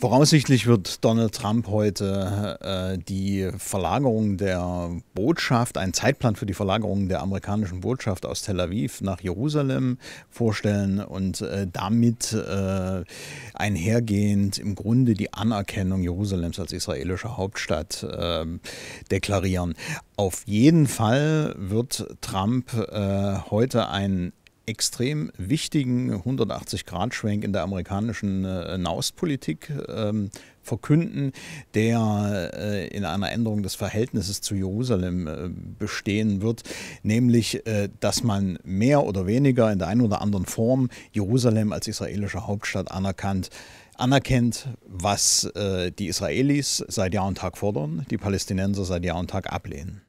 Voraussichtlich wird Donald Trump heute äh, die Verlagerung der Botschaft, einen Zeitplan für die Verlagerung der amerikanischen Botschaft aus Tel Aviv nach Jerusalem vorstellen und äh, damit äh, einhergehend im Grunde die Anerkennung Jerusalems als israelische Hauptstadt ähm, deklarieren. Auf jeden Fall wird Trump äh, heute ein extrem wichtigen 180-Grad-Schwenk in der amerikanischen äh, Nahostpolitik ähm, verkünden, der äh, in einer Änderung des Verhältnisses zu Jerusalem äh, bestehen wird, nämlich, äh, dass man mehr oder weniger in der einen oder anderen Form Jerusalem als israelische Hauptstadt anerkannt anerkennt, was äh, die Israelis seit Jahr und Tag fordern, die Palästinenser seit Jahr und Tag ablehnen.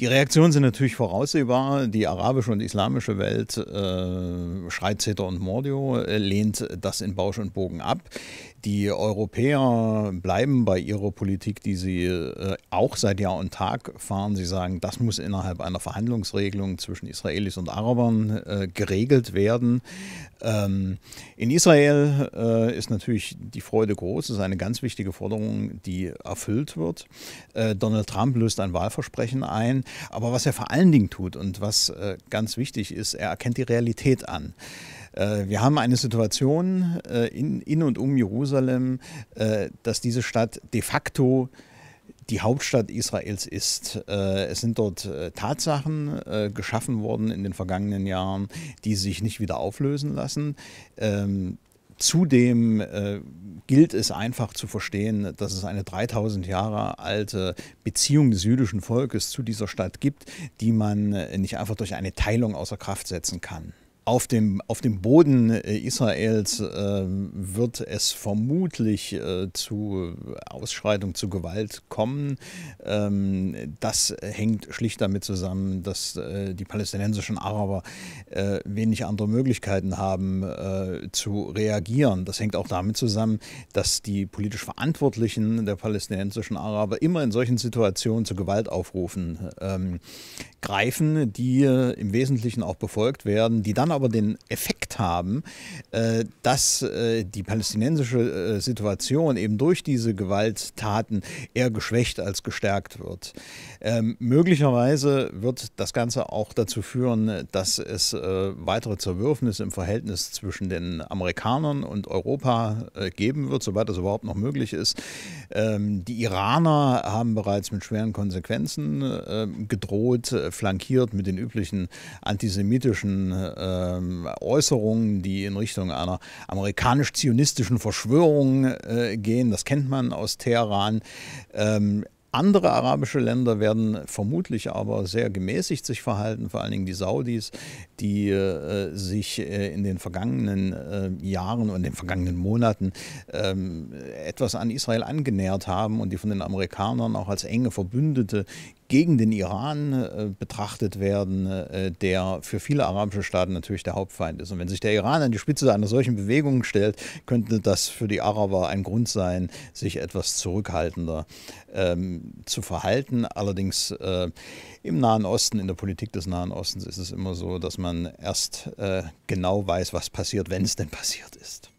Die Reaktionen sind natürlich voraussehbar. Die arabische und islamische Welt äh, schreit Zeter und Mordio, äh, lehnt das in Bausch und Bogen ab. Die Europäer bleiben bei ihrer Politik, die sie äh, auch seit Jahr und Tag fahren. Sie sagen, das muss innerhalb einer Verhandlungsregelung zwischen Israelis und Arabern äh, geregelt werden. Ähm, in Israel äh, ist natürlich die Freude groß. Es ist eine ganz wichtige Forderung, die erfüllt wird. Äh, Donald Trump löst ein Wahlversprechen ein. Aber was er vor allen Dingen tut und was äh, ganz wichtig ist, er erkennt die Realität an. Äh, wir haben eine Situation äh, in und um Jerusalem, äh, dass diese Stadt de facto die Hauptstadt Israels ist. Es sind dort Tatsachen geschaffen worden in den vergangenen Jahren, die sich nicht wieder auflösen lassen. Ähm, Zudem äh, gilt es einfach zu verstehen, dass es eine 3000 Jahre alte Beziehung des jüdischen Volkes zu dieser Stadt gibt, die man äh, nicht einfach durch eine Teilung außer Kraft setzen kann. Auf dem, auf dem Boden äh, Israels äh, wird es vermutlich äh, zu Ausschreitung, zu Gewalt kommen. Ähm, das hängt schlicht damit zusammen, dass äh, die palästinensischen Araber äh, wenig andere Möglichkeiten haben äh, zu reagieren. Das hängt auch damit zusammen, dass die politisch Verantwortlichen der palästinensischen Araber immer in solchen Situationen zu Gewalt aufrufen, ähm, greifen, die im Wesentlichen auch befolgt werden, die dann aber den Effekt haben, äh, dass äh, die palästinensische äh, Situation eben durch diese Gewalttaten eher geschwächt als gestärkt wird. Ähm, möglicherweise wird das Ganze auch dazu führen, dass es weitere Zerwürfnisse im Verhältnis zwischen den Amerikanern und Europa geben wird, soweit das überhaupt noch möglich ist. Ähm, die Iraner haben bereits mit schweren Konsequenzen ähm, gedroht, flankiert mit den üblichen antisemitischen Äußerungen. Verschwörungen, die in Richtung einer amerikanisch-zionistischen Verschwörung äh, gehen. Das kennt man aus Teheran. Ähm, andere arabische Länder werden vermutlich aber sehr gemäßigt sich verhalten, vor allen Dingen die Saudis, die äh, sich äh, in den vergangenen äh, Jahren und den vergangenen Monaten ähm, etwas an Israel angenähert haben und die von den Amerikanern auch als enge Verbündete gegen den Iran äh, betrachtet werden, äh, der für viele arabische Staaten natürlich der Hauptfeind ist. Und wenn sich der Iran an die Spitze einer solchen Bewegung stellt, könnte das für die Araber ein Grund sein, sich etwas zurückhaltender ähm, zu verhalten. Allerdings äh, im Nahen Osten, in der Politik des Nahen Ostens ist es immer so, dass man erst äh, genau weiß, was passiert, wenn es denn passiert ist.